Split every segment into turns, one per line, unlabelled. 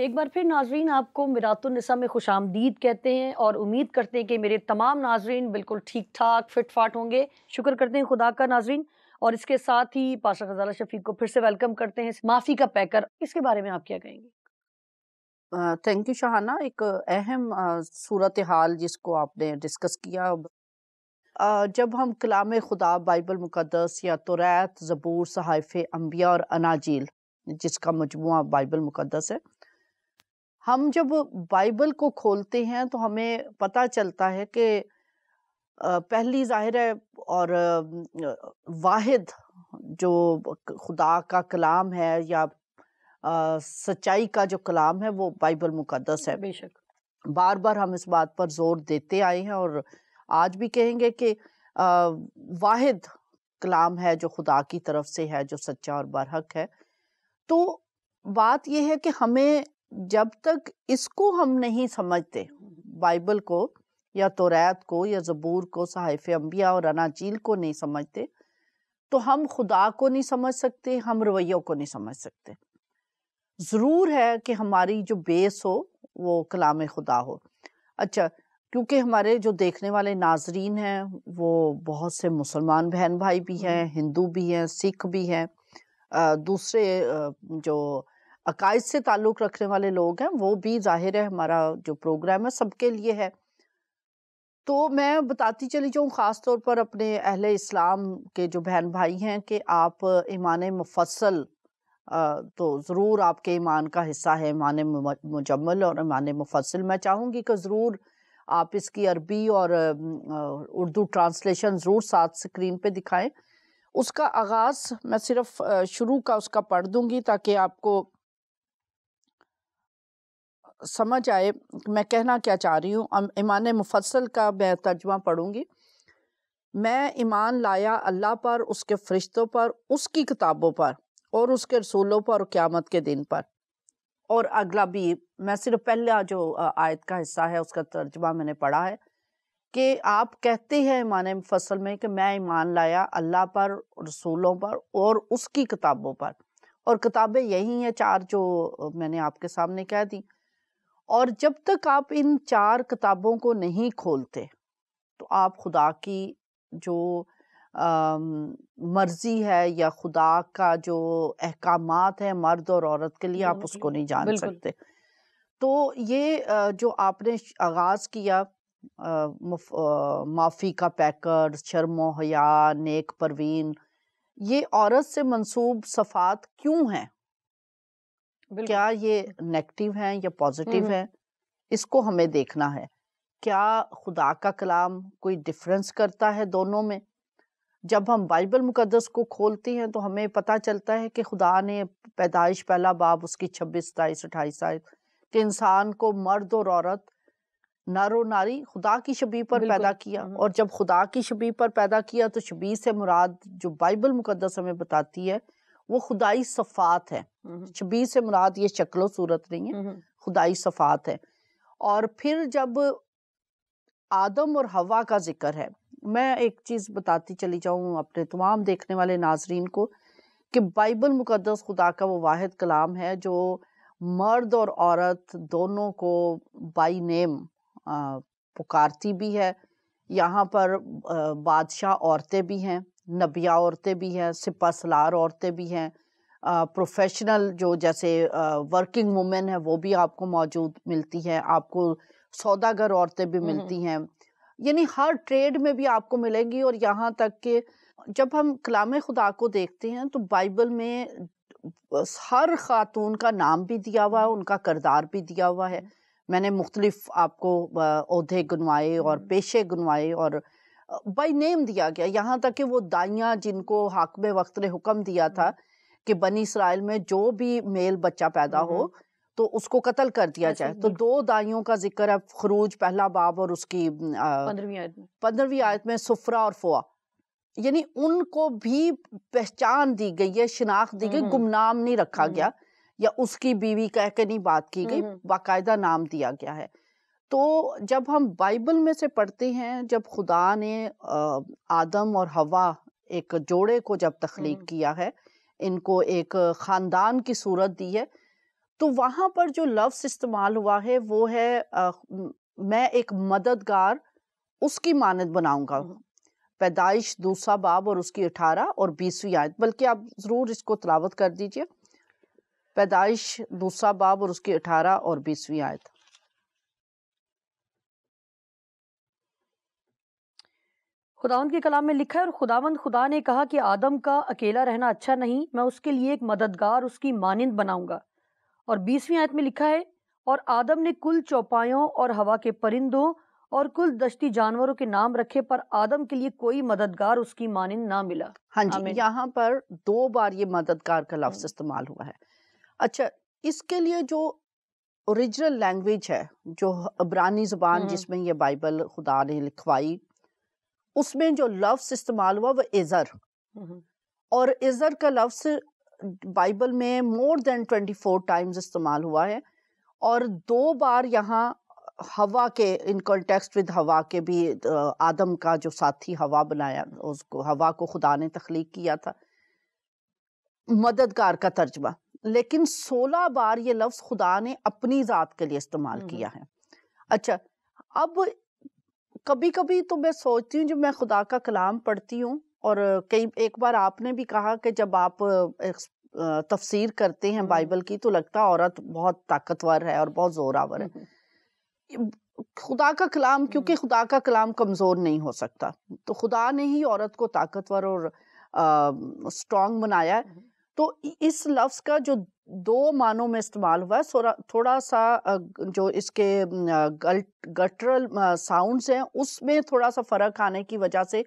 एक बार फिर नाजरीन आपको मिरातुलनसा में खुश आमदीद कहते हैं और उम्मीद करते हैं कि मेरे तमाम नाजरीन बिल्कुल ठीक ठाक फिट फाट होंगे शुक्र करते हैं खुदा का नाजरीन और इसके साथ ही पाशा खजाला शफीक को फिर से वेलकम करते हैं माफ़ी का पैकर इसके बारे
में आप क्या कहेंगे थैंक यू शाहाना एक अहम सूरत हाल जिसको आपने डिस्कस किया आ, जब हम कलाम खुदा बाइबल मुकदस या तुरैत ज़बूर सहाइफ़ अम्बिया और अनाजील जिसका मजमु बाइबल मुकदस है हम जब बाइबल को खोलते हैं तो हमें पता चलता है कि पहली जाहिर है और वाहिद जो खुदा का कलाम है या सच्चाई का जो कलाम है वो बाइबल मुकदस है बेशक बार बार हम इस बात पर जोर देते आए हैं और आज भी कहेंगे कि वाहिद कलाम है जो खुदा की तरफ से है जो सच्चा और बरहक है तो बात यह है कि हमें जब तक इसको हम नहीं समझते बाइबल को या तोरात को या ज़बूर को सहाइफ अम्बिया और अनाचील को नहीं समझते तो हम खुदा को नहीं समझ सकते हम रवैयों को नहीं समझ सकते ज़रूर है कि हमारी जो बेस हो वो कलाम खुदा हो अच्छा क्योंकि हमारे जो देखने वाले नाजरीन हैं वो बहुत से मुसलमान बहन भाई भी हैं हम्म। हिंदू भी हैं सिख भी हैं दूसरे जो अकायद से ताल्लुक़ रखने वाले लोग हैं वो भी ज़ाहिर है हमारा जो प्रोग्राम है सबके लिए है तो मैं बताती चली जाऊँ ख़ास तौर पर अपने अहले इस्लाम के जो बहन भाई हैं कि आप ईमान मुफसल तो ज़रूर आपके ईमान का हिस्सा है ईमान मुजम्मल और ईमान मुफसल मैं चाहूँगी कि ज़रूर आप इसकी अरबी और उर्दू ट्रांसलेशन ज़रूर साथ स्क्रीन पे दिखाएं उसका आगाज़ मैं सिर्फ शुरू का उसका पढ़ दूँगी ताकि आपको समझ आए मैं कहना क्या चाह रही हूँ ईमान मुफसल का मैं तर्जमा पढ़ूँगी मैं ईमान लाया अल्लाह पर उसके फरिश्तों पर उसकी किताबों पर और उसके रसूलों पर और क़्यामत के दिन पर और अगला भी मैं सिर्फ पहला जो आयत का हिस्सा है उसका तर्जमा मैंने पढ़ा है कि आप कहते हैं ईमान मुफसल में कि मैं ईमान लाया अल्लाह पर रसूलों पर और उसकी किताबों पर और किताबें यही हैं चार जो मैंने आपके सामने कह दी और जब तक आप इन चार किताबों को नहीं खोलते तो आप खुदा की जो मर्जी है या खुदा का जो अहकाम है मर्द और औरत के लिए आप हम्म, उसको नहीं जान सकते तो ये जो आपने आगाज़ किया माफ़ी का पैकर शर्मो नेक परवीन ये औरत से मंसूब सफ़ात क्यों हैं क्या ये नेगेटिव है या पॉजिटिव है इसको हमें देखना है क्या खुदा का कलाम कोई डिफरेंस करता है दोनों में जब हम बाइबल मुकदस को खोलते हैं तो हमें पता चलता है कि खुदा ने पैदाइश पहला बाब उसकी छब्बीस सताईस अट्ठाईस आयत कि इंसान को मर्द और औरत नर और नारी खुदा की शबी पर पैदा किया और जब खुदा की शबी पर पैदा किया तो शबी से मुराद जो बाइबल मुकदस हमें बताती है वो खुदाई सफ़ात है हम्म हम्म। छब्बीस से मुराद ये शक्लो सूरत नहीं है हम्म खुदाई सफ़ात है और फिर जब आदम और हवा का जिक्र है मैं एक चीज़ बताती चली जाऊं अपने तमाम देखने वाले नाजरीन को कि बाइबल मुकदस खुदा का वो वाद कलाम है जो मर्द और औरत दोनों को बाई नेम पुकारती भी है यहाँ पर बादशाह औरतें भी हैं नबिया औरतें भी हैं सिपा सलार औरतें भी हैं प्रोफेशनल जो जैसे वर्किंग वुमेन है वो भी आपको मौजूद मिलती है आपको सौदागर औरतें भी मिलती हैं यानी हर ट्रेड में भी आपको मिलेंगी और यहाँ तक कि जब हम कलाम खुदा को देखते हैं तो बाइबल में हर खातून का नाम भी दिया हुआ है उनका करदार भी दिया हुआ है मैंने मुख्तलिफ आपको अहदे गुनवाए और पेशे गुनवाए और बाय नेम दिया गया यहाँ तक कि वो दाइयाँ जिनको हाकम वक्त ने हुक्म दिया था कि बनी इसराइल में जो भी मेल बच्चा पैदा हो तो उसको कत्ल कर दिया जाए तो दो दाइयों का जिक्र है खरूज पहला बाब और उसकी पंद्रहवीं आयत में सुफरा और फोआ यानी उनको भी पहचान दी गई है शिनाख्त दी गई गुमनाम नहीं रखा गया या उसकी बीवी कह के नहीं बात की गई बाकायदा नाम दिया गया है तो जब हम बाइबल में से पढ़ते हैं जब खुदा ने आदम और हवा एक जोड़े को जब तख्लीक हम्म। किया है इनको एक ख़ानदान की सूरत दी है तो वहाँ पर जो लफ्स इस्तेमाल हुआ है वो है आ, मैं एक मददगार उसकी मानद बनाऊंगा हम्म। पैदाइश दूसरा बाब और उसकी अठारह और बीसवीं आयत बल्कि आप ज़रूर इसको तलावत कर दीजिए पैदाइश दूसरा बाब और उसकी अठारह और बीसवीं आयत
खुदावंद के कलाम में लिखा है और खुदावंद खुदा ने कहा कि आदम का अकेला रहना अच्छा नहीं मैं उसके लिए एक मददगार उसकी मानंद बनाऊंगा और बीसवीं आयत में लिखा है और आदम ने कुल चौपायों और हवा के परिंदों और कुल दश्ती जानवरों के नाम रखे पर आदम के लिए कोई मददगार उसकी मानंद ना मिला हाँ जी यहाँ
पर दो बार ये मददगार का लफ्ज हम्म। इस्तेमाल हुआ है अच्छा इसके लिए जो ओरिजिनल लैंग्वेज है जो अबरानी जुबान हम्म। जिसमें ये बाइबल खुदा ने लिखवाई उसमें जो लफ्स इस्तेमाल हुआ वो इज़र हम्म। और इज़र का लफ्स बाइबल में more than twenty four times इस्तेमाल हुआ है और दो बार यहाँ हवा के इन कॉन्टेक्स्ट विद हवा के भी आदम का जो साथी हवा बनाया उसको हवा को खुदा ने तख्लीक किया था मददगार का तर्जमा लेकिन सोलह बार ये लफ्ज़ खुदा ने अपनी ज़ात के लिए इस्तेमाल हम्म। किया है अच्छा अब कभी कभी तो मैं सोचती हूँ जब मैं खुदा का कलाम पढ़ती हूँ और कई एक बार आपने भी कहा कि जब आप तफसीर करते हैं बाइबल की तो लगता औरत बहुत ताकतवर है और बहुत जोरावर है खुदा का कलाम क्योंकि खुदा का कलाम कमज़ोर नहीं हो सकता तो खुदा ने ही औरत को ताकतवर और स्ट्रांग बनाया है तो इस लफ्ज़ का जो दो मानों में इस्तेमाल हुआ है थोड़ा सा जो इसके गटरल साउंड्स हैं उसमें थोड़ा सा फ़र्क आने की वजह से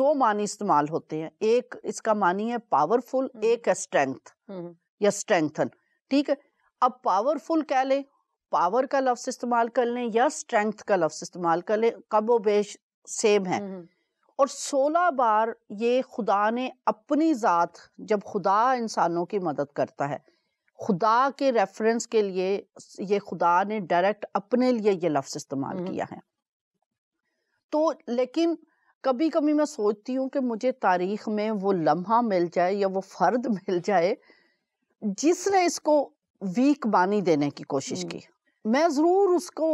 दो मानी इस्तेमाल होते हैं एक इसका मानी है पावरफुल एक है स्ट्रेंथ या स्ट्रेंथन ठीक है अब पावरफुल कह लें पावर का लफ्ज़ इस्तेमाल कर लें या स्ट्रेंथ का लफ्ज़ इस्तेमाल कर लें कबो बेश सेम है और सोलह बार ये खुदा ने अपनी ज़ात जब खुदा इंसानों की मदद करता है खुदा के रेफरेंस के लिए ये खुदा ने डायरेक्ट अपने लिए ये लफ्ज़ इस्तेमाल हम्म। किया है तो लेकिन कभी कभी मैं सोचती हूँ कि मुझे तारीख में वो लम्हा मिल जाए या वो फ़र्द मिल जाए जिसने इसको वीक बानी देने की कोशिश हम्म। की मैं ज़रूर उसको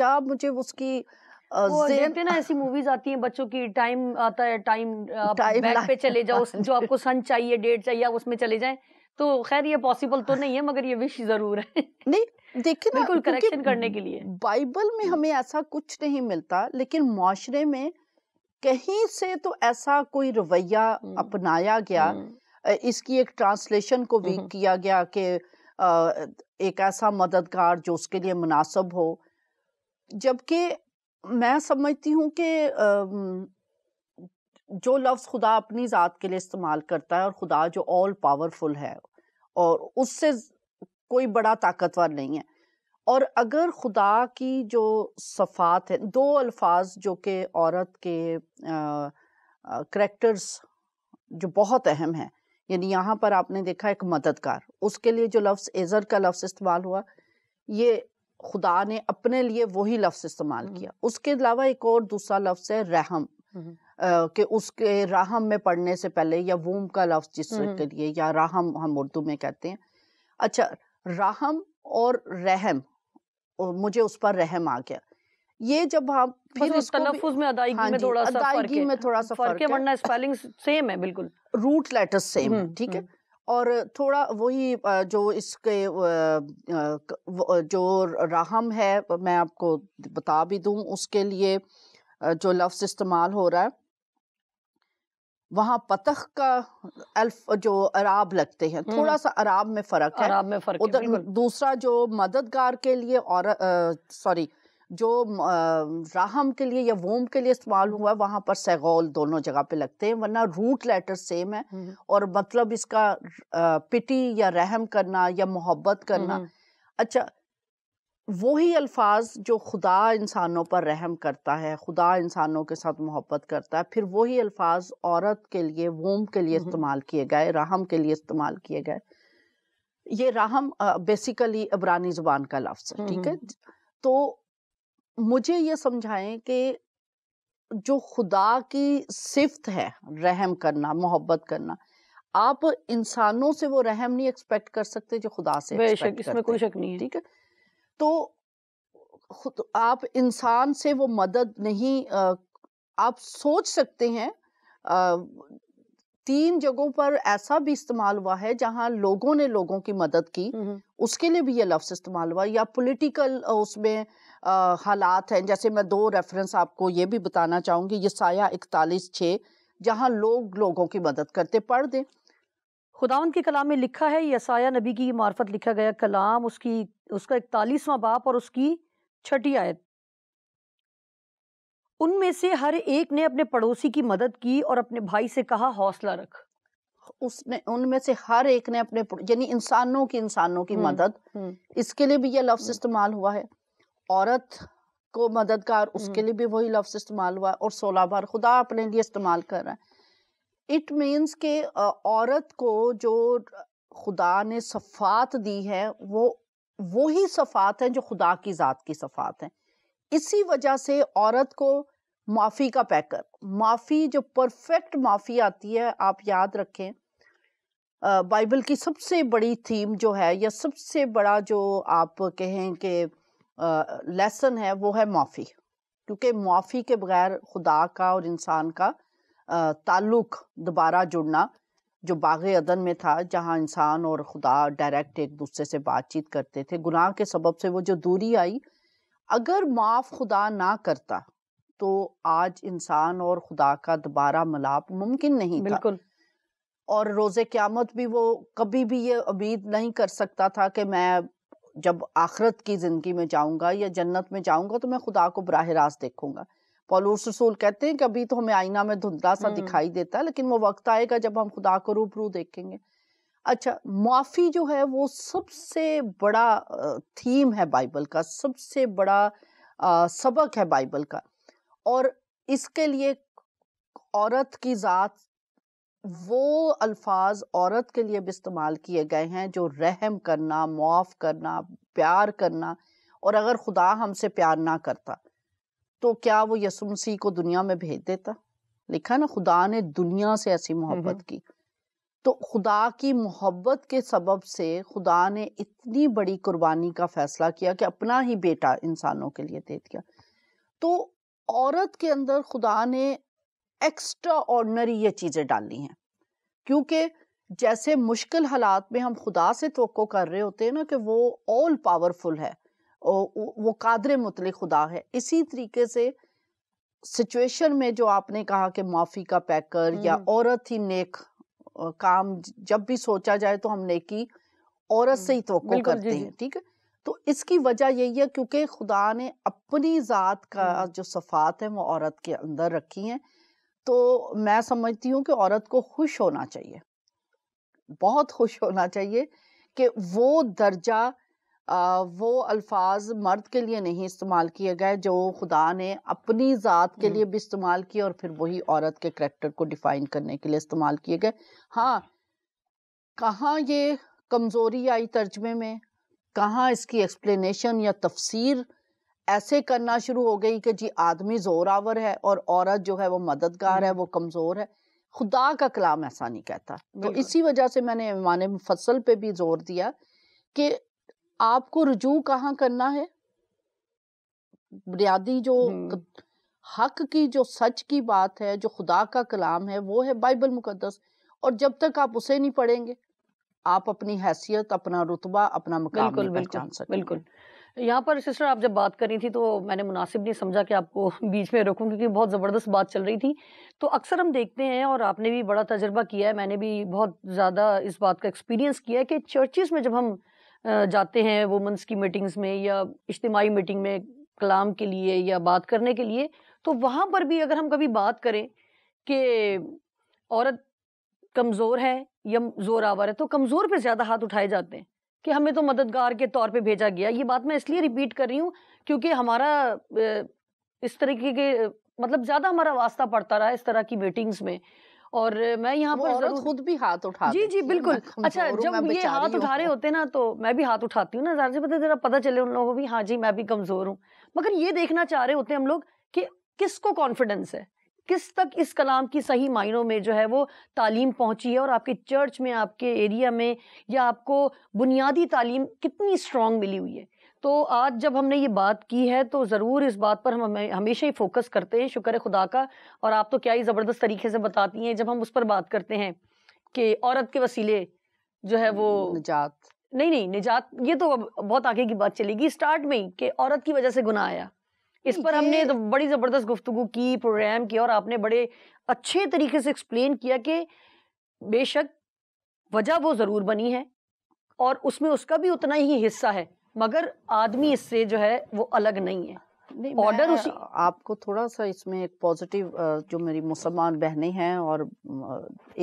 या मुझे उसकी देखते
ना ऐसी मूवीज आती हैं बच्चों की टाइम आता है टाइम बैक पे चले जाओ जो आपको सन चाहिए डेट चाहिए आप उसमें चले जाएं तो खैर ये पॉसिबल तो नहीं है मगर ये विश जरूर है नहीं देखिए बिल्कुल करेक्शन करने के लिए
बाइबल में हमें ऐसा कुछ नहीं मिलता लेकिन माशरे में कहीं से तो ऐसा कोई रवैया हम्म, अपनाया गया हम्म। इसकी एक ट्रांसलेशन को भी हम्म, किया गया कि एक ऐसा मददगार जो उसके लिए मुनासब हो जबकि मैं समझती हूँ कि जो लफ्ज़ खुदा अपनी ज़ात के लिए इस्तेमाल करता है और खुदा जो ऑल पावरफुल है और उससे कोई बड़ा ताकतवर नहीं है और अगर खुदा की जो सफ़ात है दो अल्फाज जो कि औरत के करेक्टर्स जो बहुत अहम है यानी यहाँ पर आपने देखा एक मददगार उसके लिए जो लफ्ज़ एज़र का लफ्ज़ इस्तेमाल हुआ ये खुदा ने अपने लिए वही लफ्ज इस्तेमाल किया उसके अलावा एक और दूसरा लफ्ज है रहम कि उसके राहम में पढ़ने से पहले या वोम का लफ्ज जिसके लिए या राहम हम उर्दू में कहते हैं अच्छा राहम और रहम और मुझे उस पर रहम आ गया ये जब हम फिर तलफुज में अदायगी हाँ में थोड़ा सा फर्क है वरना स्पेलिंग सेम है बिल्कुल रूट लेटर सेम ठीक है और थोड़ा वही जो इसके जो राहम है मैं आपको बता भी दूं उसके लिए जो लफ्ज़ इस्तेमाल हो रहा है वहाँ पतख का अल्फ जो अराब लगते हैं थोड़ा सा अराब में फर्क है अराब में फर्क उधर दूसरा जो मददगार के लिए और सॉरी जो राहम के लिए या वोम के लिए इस्तेमाल हुआ है वहाँ पर सैगोल दोनों जगह पे लगते हैं वरना रूट लेटर सेम है और मतलब इसका पिटी या रहम करना या मोहब्बत करना अच्छा वही अल्फाज जो खुदा इंसानों पर रहम करता है खुदा इंसानों के साथ मोहब्बत करता है फिर वही अल्फाज औरत के लिए वोम के लिए इस्तेमाल किए गए राहम के लिए इस्तेमाल किए गए ये राहम बेसिकली अबरानी ज़ुबान का लफ्ज़ है ठीक है तो मुझे ये समझाएं कि जो खुदा की सिफत है रहम करना मोहब्बत करना आप इंसानों से वो रहम नहीं एक्सपेक्ट कर सकते जो खुदा से बेशक इसमें कोई शक नहीं है ठीक है तो आप इंसान से वो मदद नहीं आप सोच सकते हैं तीन जगहों पर ऐसा भी इस्तेमाल हुआ है जहां लोगों ने लोगों की मदद की उसके लिए भी ये लफ्ज इस्तेमाल हुआ या पॉलिटिकल उसमें हालात हैं जैसे मैं दो रेफरेंस आपको ये भी बताना चाहूँगी ये साया इकतालीस छः जहाँ लोग लोगों की मदद करते पढ़ दें
खुदा उनके कलाम में लिखा है यसाया नबी की मार्फत लिखा गया कलाम उसकी उसका इकतालीसवां बाप और उसकी छठी आयत उनमें से हर एक ने अपने पड़ोसी की मदद की और अपने भाई से कहा हौसला रख
उसने उनमें से हर एक ने अपने यानी इंसानों की इंसानों की मदद इसके लिए भी यह लफ्ज इस्तेमाल हुआ है औरत को मददगार उसके हम्म। लिए भी वही लफ्ज इस्तेमाल हुआ और सोलह बार खुदा अपने लिए इस्तेमाल कर रहा है इट मीन्स के औरत को जो खुदा ने सफ़ात दी है वो वो ही सफ़ात है जो खुदा की ज़ात की सफ़ात है इसी वजह से औरत को माफ़ी का पैकर माफ़ी जो परफेक्ट माफ़ी आती है आप याद रखें बाइबल की सबसे बड़ी थीम जो है या सबसे बड़ा जो आप कहें कि लेसन है वो है माफ़ी क्योंकि माफ़ी के बगैर खुदा का और इंसान का ताल्लुक दोबारा जुड़ना जो बाग अदन में था जहाँ इंसान और खुदा डायरेक्ट एक दूसरे से बातचीत करते थे गुनाह के सबब से वो जो दूरी आई अगर माफ़ खुदा ना करता तो आज इंसान और खुदा का दोबारा मलाप मुमकिन नहीं बिल्कुल था। और रोजे क़्यामत भी वो कभी भी ये उम्मीद नहीं कर सकता था कि मैं जब आखरत की ज़िंदगी में जाऊंगा या जन्नत में जाऊंगा तो मैं खुदा को बराह रास्त देखूंगा पौलूस रसूल कहते हैं कि अभी तो हमें आईना में धुंधला सा हम्म। दिखाई देता है लेकिन वो वक्त आएगा जब हम खुदा को रूबरू देखेंगे अच्छा मुआफ़ी जो है वो सबसे बड़ा थीम है बाइबल का सबसे बड़ा आ, सबक है बाइबल का और इसके लिए औरत की ज़ात वो अल्फाज औरत के लिए भी इस्तेमाल किए गए हैं जो रहम करना मुआफ़ करना प्यार करना और अगर खुदा हमसे प्यार ना करता तो क्या वो यसुमसी को दुनिया में भेज देता लिखा ना खुदा ने दुनिया से ऐसी मोहब्बत की तो खुदा की मोहब्बत के सबब से खुदा ने इतनी बड़ी कुर्बानी का फैसला किया कि अपना ही बेटा इंसानों के लिए दे दिया तो औरत के अंदर खुदा ने एक्स्ट्रा ऑर्डनरी ये चीज़ें डालनी हैं क्योंकि जैसे मुश्किल हालात में हम खुदा से तो कर रहे होते हैं ना कि वो ऑल पावरफुल है वो कादर मुतल खुदा है इसी तरीके से सिचुएशन में जो आपने कहा कि माफ़ी का पैकर या हम्म। औरत ही नेक काम जब भी सोचा जाए तो हम नेकी औरत से ही तो करते हैं ठीक है तो इसकी वजह यही है क्योंकि खुदा ने अपनी ज़ात का हम्म। जो सफ़ात है वो औरत के अंदर रखी है तो मैं समझती हूँ कि औरत को खुश होना चाहिए बहुत खुश होना चाहिए कि वो दर्जा वो अल्फाज मर्द के लिए नहीं इस्तेमाल किए गए जो खुदा ने अपनी ज़ात के लिए भी इस्तेमाल किए और फिर वही औरत के करेक्टर को डिफाइन करने के लिए इस्तेमाल किए गए हाँ कहाँ ये कमज़ोरी आई तर्जमे में कहाँ इसकी एक्सप्लेनेशन या तफसीर ऐसे करना शुरू हो गई कि जी आदमी जोरावर है और औरत जो है वो मददगार है हम्म। वो कमज़ोर है खुदा का कलाम ऐसा नहीं कहता तो इसी वजह से मैंने मान फसल पे भी जोर दिया कि आपको रुजू कहाँ करना है बुनियादी जो हम्म। हक की जो सच की बात है जो खुदा का कलाम है वो है बाइबल मुकदस और जब तक आप उसे नहीं पढ़ेंगे आप अपनी हैसियत अपना रुतबा अपना मकान बिल्कुल बिल्कुल बिल्कुल
यहाँ पर सिस्टर आप जब बात कर रही थी तो मैंने मुनासिब नहीं समझा कि आपको बीच में रखूँ क्योंकि बहुत ज़बरदस्त बात चल रही थी तो अक्सर हम देखते हैं और आपने भी बड़ा तजर्बा किया है मैंने भी बहुत ज़्यादा इस बात का एक्सपीरियंस किया है कि चर्चेज़ में जब हम जाते हैं वुमेंस की मीटिंग्स में या इज्तमाही मीटिंग में कलाम के लिए या बात करने के लिए तो वहाँ पर भी अगर हम कभी बात करें कि औरत कमज़ोर है या जोर आवर है तो कमज़ोर पर ज़्यादा हाथ उठाए जाते हैं कि हमें तो मददगार के तौर पे भेजा गया ये बात मैं इसलिए रिपीट कर रही हूँ क्योंकि हमारा इस तरीके के मतलब ज़्यादा हमारा वास्ता पड़ता रहा इस तरह की मीटिंग्स में और मैं यहाँ पर खुद भी हाथ उठा जी जी बिल्कुल अच्छा जब ये हाथ उठा रहे होते ना तो मैं भी हाथ उठाती हूँ ना जरा पता जरा पता चले उन लोगों को भी हाँ जी मैं भी कमज़ोर हूँ मगर ये देखना चाह रहे होते हम लोग कि किसको कॉन्फिडेंस है किस तक इस कलाम की सही मायनों में जो है वो तालीम पहुंची है और आपके चर्च में आपके एरिया में या आपको बुनियादी तालीम कितनी स्ट्रॉन्ग मिली हुई है तो आज जब हमने ये बात की है तो ज़रूर इस बात पर हम हमेशा ही फोकस करते हैं शुक्र खुदा का और आप तो क्या ही ज़बरदस्त तरीके से बताती हैं जब हम उस पर बात करते हैं कि औरत के वसीले जो है वो निजात नहीं नहीं निजात ये तो अब बहुत आगे की बात चलेगी स्टार्ट में ही कि औरत की वजह से गुना आया इस पर हमने तो बड़ी ज़बरदस्त गुफ्तु की प्रोग्राम की और आपने बड़े अच्छे तरीके से एक्सप्लेन किया कि बेशक वजह वो ज़रूर बनी है और उसमें उसका भी उतना ही हिस्सा है मगर आदमी इससे जो है वो अलग नहीं है
ऑर्डर उसी आपको थोड़ा सा इसमें एक पॉजिटिव जो मेरी मुसलमान बहनें हैं और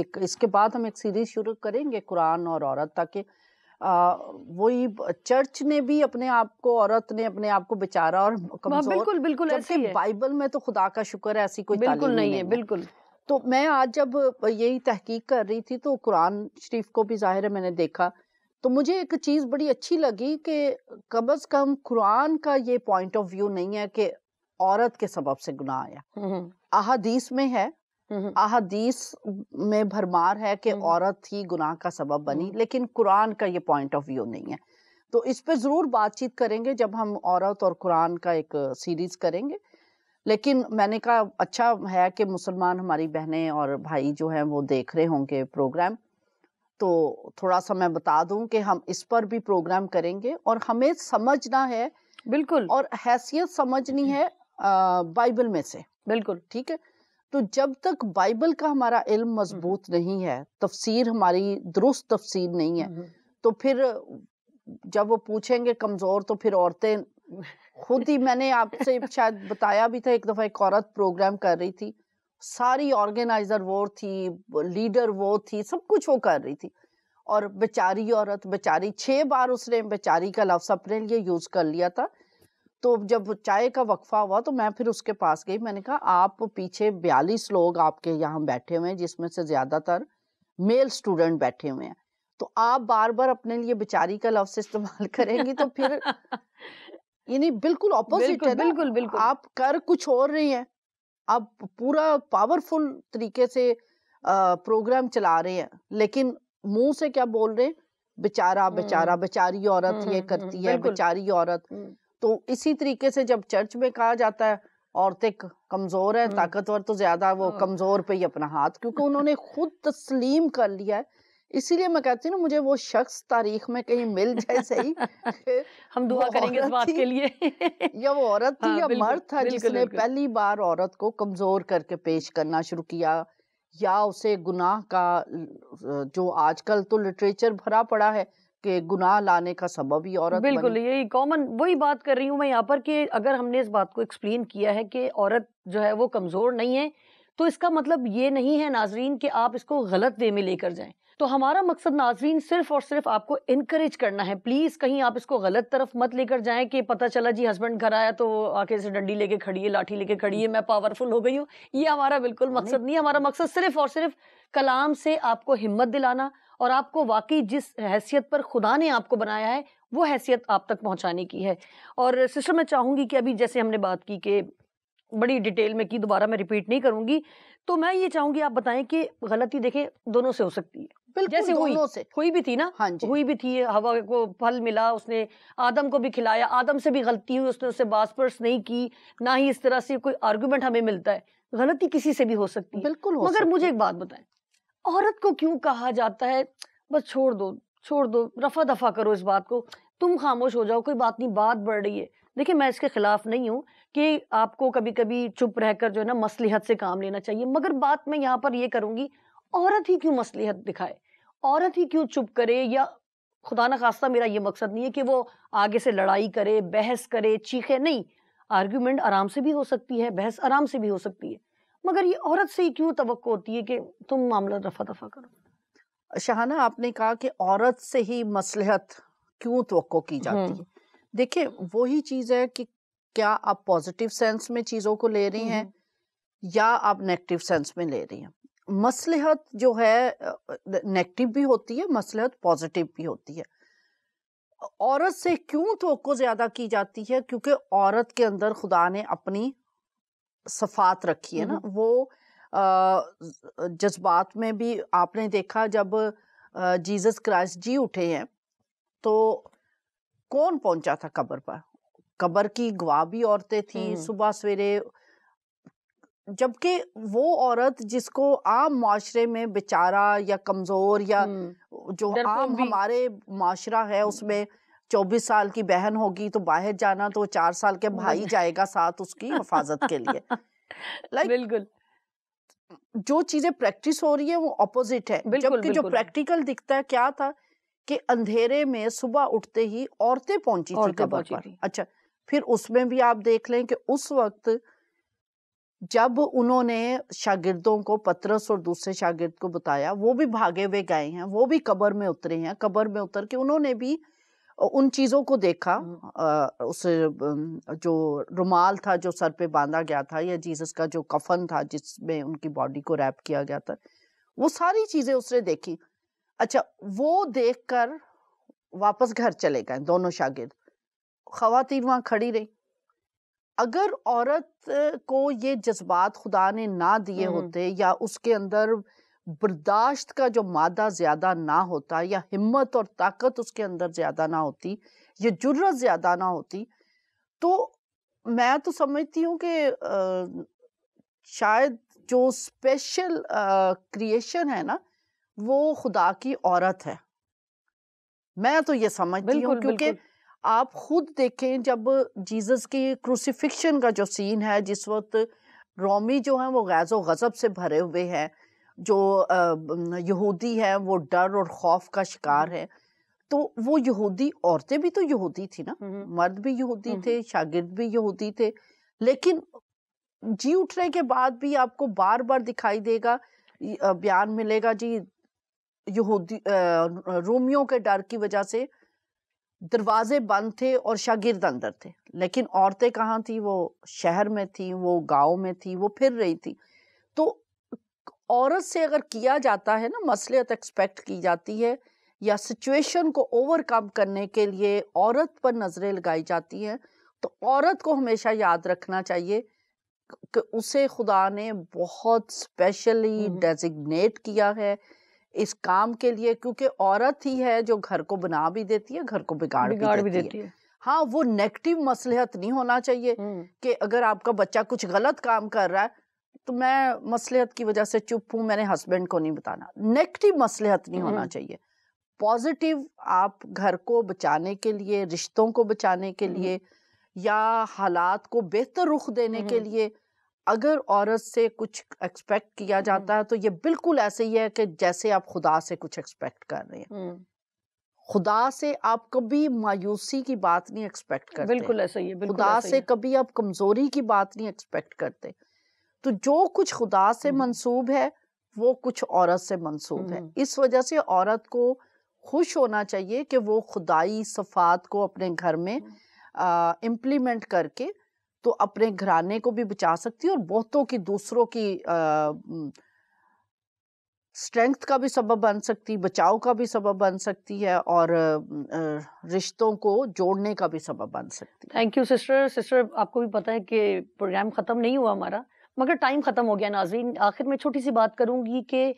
एक इसके बाद हम एक सीरीज शुरू करेंगे कुरान और औरत ताकि वही चर्च ने भी अपने आप को औरत ने अपने आप को बेचारा और हाँ, कमजोर बिल्कुल बिल्कुल ऐसे बाइबल में तो खुदा का शुक्र है ऐसी कोई बिल्कुल नहीं है बिल्कुल तो मैं आज जब यही तहकीक कर रही थी तो कुरान शरीफ को भी जाहिर है मैंने देखा तो मुझे एक चीज़ बड़ी अच्छी लगी कि कम अज़ कम कुरान का ये पॉइंट ऑफ व्यू नहीं है कि औरत के सबब से गुनाह आया हम्म, हम्म। अहादीस में है हम्म। अहदीस में भरमार है कि हम्म। औरत ही गुनाह का सबब बनी हम्म। लेकिन कुरान का ये पॉइंट ऑफ व्यू नहीं है तो इस पे ज़रूर बातचीत करेंगे जब हम औरत और कुरान का एक सीरीज़ करेंगे लेकिन मैंने कहा अच्छा है कि मुसलमान हमारी बहनें और भाई जो हैं वो देख रहे होंगे प्रोग्राम तो थोड़ा सा मैं बता दूं कि हम इस पर भी प्रोग्राम करेंगे और हमें समझना है बिल्कुल और हैसियत समझनी है बाइबल में से बिल्कुल ठीक है तो जब तक बाइबल का हमारा इल्म मजबूत नहीं है तफसीर हमारी दुरुस्त तफसीर नहीं है तो फिर जब वो पूछेंगे कमजोर तो फिर औरतें खुद ही मैंने आपसे शायद बताया भी था एक दफा एक औरत प्रोग्राम कर रही थी सारी ऑर्गेनाइजर वो थी लीडर वो थी सब कुछ वो कर रही थी और बेचारी औरत बेचारी छह बार उसने बेचारी का लफ्स अपने लिए यूज कर लिया था तो जब चाय का वक्फा हुआ तो मैं फिर उसके पास गई मैंने कहा आप पीछे बयालीस लोग आपके यहाँ बैठे हुए हैं जिसमें से ज़्यादातर मेल स्टूडेंट बैठे हुए हैं तो आप बार बार अपने लिए बेचारी का लफ्ज इस्तेमाल करेंगी तो फिर यानी बिल्कुल ऑपोजिट है बिल्कुल बिल्कुल आप कर कुछ और रही हैं आप पूरा पावरफुल तरीके से प्रोग्राम चला रहे हैं लेकिन मुंह से क्या बोल रहे हैं बेचारा बेचारा हम्म। बेचारी औरत ये हम्म, हम्म, करती है बेचारी औरत तो इसी तरीके से जब चर्च में कहा जाता है औरतें कमजोर है हम्म। ताकतवर तो ज्यादा वो हम्म। कमजोर पे ही अपना हाथ क्योंकि उन्होंने खुद तस्लीम कर लिया है इसीलिए मैं कहती हूँ मुझे वो शख्स तारीख में कहीं मिल जाए सही हम दुआ करेंगे इस बात के लिए या वो औरत थी हाँ, या मर्द था बिल्कुल, जिसने बिल्कुल। पहली बार औरत को कमजोर करके पेश करना शुरू किया या उसे गुनाह का जो आजकल तो लिटरेचर भरा पड़ा है के गुनाह लाने का सबब ही औरत बिल्कुल
यही कॉमन वही बात कर रही हूँ मैं यहाँ पर कि अगर हमने इस बात को एक्सप्लेन किया है कि औरत जो है वो कमज़ोर नहीं है तो इसका मतलब ये नहीं है नाजरीन कि आप इसको गलत वे में लेकर जाएं तो हमारा मकसद नाजरीन सिर्फ और सिर्फ आपको इनक्रेज करना है प्लीज़ कहीं आप इसको गलत तरफ मत लेकर जाएं कि पता चला जी हस्बैंड घर आया तो आके से डंडी लेके खड़ी है लाठी लेके खड़ी है मैं पावरफुल हो गई हूँ ये हमारा बिल्कुल मकसद नहीं, है हमारा मकसद सिर्फ और सिर्फ कलाम से आपको हिम्मत दिलाना और आपको वाकई जिस हैसियत पर खुदा ने आपको बनाया है वो हैसियत आप तक पहुंचाने की है और सिस्टर मैं चाहूंगी कि अभी जैसे हमने बात की कि बड़ी डिटेल में की दोबारा मैं रिपीट नहीं करूंगी तो मैं ये चाहूंगी आप बताएं कि गलती देखें दोनों से हो सकती है जैसे हुई से हुई भी थी ना हाँ जी हुई भी थी हवा को फल मिला उसने आदम को भी खिलाया आदम से भी गलती हुई उसने उससे बासपर्स नहीं की ना ही इस तरह से कोई आर्गूमेंट हमें मिलता है गलती किसी से भी हो सकती है बिल्कुल मगर मुझे एक बात बताएं औरत को क्यों कहा जाता है बस छोड़ दो छोड़ दो रफा दफा करो इस बात को तुम खामोश हो जाओ कोई बात नहीं बात बढ़ रही है देखिए मैं इसके खिलाफ नहीं हूँ कि आपको कभी कभी चुप रहकर जो है ना मसलहत से काम लेना चाहिए मगर बात मैं यहाँ पर ये करूँगी औरत ही क्यों मसलहत दिखाए औरत ही क्यों चुप करे या खुदा न खास्ता मेरा ये मकसद नहीं है कि वो आगे से लड़ाई करे बहस करे चीखे नहीं आर्ग्यूमेंट आराम से भी हो सकती है बहस
आराम से भी हो सकती है मगर ये औरत से ही क्यों तवक्को होती है कि तुम मामला दफा दफा करो शाहाना आपने कहा कि औरत से ही मसलहत क्यों तो की जाती हम्म। है देखिए वही चीज़ है कि क्या आप पॉजिटिव सेंस में चीज़ों को ले रही हैं हम्म। या आप नेगेटिव सेंस में ले रही हैं मसलहत जो है नेगेटिव भी होती है मसलहत पॉजिटिव भी होती है औरत से क्यों तो ज़्यादा की जाती है क्योंकि औरत के अंदर खुदा ने अपनी सफात रखी है ना हम्म। वो जज्बात में भी आपने देखा जब जीसस क्राइस्ट जी उठे हैं तो कौन पहुंचा था कब्र पर कब्र की गवाह भी औरतें थी हम्म। सुबह सवेरे जबकि वो औरत जिसको आम माशरे में बेचारा या कमजोर या हम्म, जो आम हमारे माशरा है उसमें चौबीस साल की बहन होगी तो बाहर जाना तो चार साल के भाई जाएगा साथ उसकी हिफाजत के लिए लाइक बिल्कुल जो चीजें प्रैक्टिस हो रही है वो अपोजिट है जबकि जो प्रैक्टिकल दिखता है क्या था कि अंधेरे में सुबह उठते ही औरतें पहुंची थी कबर पर अच्छा फिर उसमें भी आप देख लें कि उस वक्त जब उन्होंने शागिर्दों को पत्रस और दूसरे शागिर्द को बताया वो भी भागे हुए गए हैं वो भी कबर में उतरे हैं कबर में उतर के उन्होंने भी उन चीज़ों को देखा उस जो रुमाल था जो सर पे बांधा गया था या जीसस का जो कफन था जिसमें उनकी बॉडी को रैप किया गया था वो सारी चीज़ें उसने देखी अच्छा वो देखकर वापस घर चले गए दोनों शागिद खातन वहाँ खड़ी रही अगर औरत को ये जज्बात खुदा ने ना दिए होते या उसके अंदर बर्दाश्त का जो मादा ज़्यादा ना होता या हिम्मत और ताकत उसके अंदर ज़्यादा ना होती या जुर्रत ज़्यादा ना होती तो मैं तो समझती हूँ कि शायद जो स्पेशल क्रिएशन है ना वो खुदा की औरत है मैं तो ये समझती हूँ क्योंकि आप खुद देखें जब जीसस की क्रूसीफिक्शन का जो सीन है जिस वक्त रोमी जो है वो गैज़ो गज़ब से भरे हुए हैं जो यहूदी है वो डर और खौफ का शिकार है तो वो यहूदी औरतें भी तो यहूदी थी ना मर्द भी यहूदी थे शागिर्द भी यहूदी थे लेकिन जी उठने के बाद भी आपको बार बार दिखाई देगा बयान मिलेगा जी यहूदी रोमियो के डर की वजह से दरवाजे बंद थे और शागिर्द अंदर थे लेकिन औरतें कहाँ थी वो शहर में थी वो गांव में थी वो फिर रही थी तो औरत से अगर किया जाता है ना मसलियत एक्सपेक्ट की जाती है या सिचुएशन को ओवरकम करने के लिए औरत पर नज़रें लगाई जाती हैं तो औरत को हमेशा याद रखना चाहिए कि उसे खुदा ने बहुत स्पेशली डेजिग्नेट किया है इस काम के लिए क्योंकि औरत ही है जो घर को बना भी देती है घर को बिगाड़ बिगाड़ भी देती, भी देती है, है। हाँ वो नेगेटिव मसलहत नहीं होना चाहिए कि अगर आपका बच्चा कुछ गलत काम कर रहा है तो मैं मसलहत की वजह से चुप हूँ मैंने हस्बैंड को नहीं बताना नेगेटिव मसलहत नहीं होना हम्म। चाहिए पॉजिटिव आप घर को बचाने के लिए रिश्तों को बचाने के हम्म। लिए या हालात को बेहतर रुख देने के हम्म। लिए अगर औरत से कुछ एक्सपेक्ट किया जाता है तो ये बिल्कुल ऐसे ही है कि जैसे आप खुदा से कुछ एक्सपेक्ट कर रहे हैं खुदा से आप कभी मायूसी की बात नहीं एक्सपेक्ट करते बिल्कुल ऐसा ही है बिल्कुल खुदा से कभी आप कमजोरी की बात नहीं एक्सपेक्ट करते तो जो कुछ खुदा से मंसूब है वो कुछ औरत से मंसूब है इस वजह से औरत को खुश होना चाहिए कि वो खुदाई सफ़ात को अपने घर में इम्प्लीमेंट करके तो अपने घराने को भी बचा सकती है और बहुतों की दूसरों की स्ट्रेंथ का भी सबब बन सकती बचाव का भी सबब बन सकती है और रिश्तों को जोड़ने का भी सबब बन सकती
है थैंक यू सिस्टर सिस्टर आपको भी पता है कि प्रोग्राम ख़त्म नहीं हुआ हमारा मगर टाइम ख़त्म हो गया नाजरीन आखिर में छोटी सी बात करूँगी कि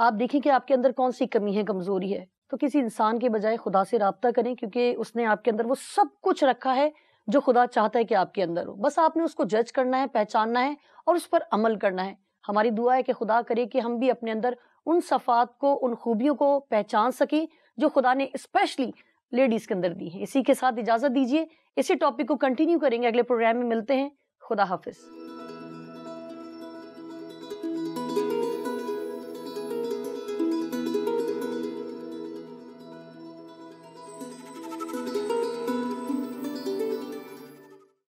आप देखें कि आपके अंदर कौन सी कमी है कमज़ोरी है तो किसी इंसान के बजाय खुदा से रबता करें क्योंकि उसने आपके अंदर वो सब कुछ रखा है जो खुदा चाहता है कि आपके अंदर हो बस आपने उसको जज करना है पहचानना है और उस पर अमल करना है हमारी दुआ है कि खुदा करे कि हम भी अपने अंदर उन सफ़ात को उन खूबियों को पहचान सकें जो खुदा ने स्पेशली लेडीज़ के अंदर दी है इसी के साथ इजाज़त दीजिए इसी टॉपिक को कंटिन्यू करेंगे अगले प्रोग्राम में मिलते हैं खुदा हाफिज़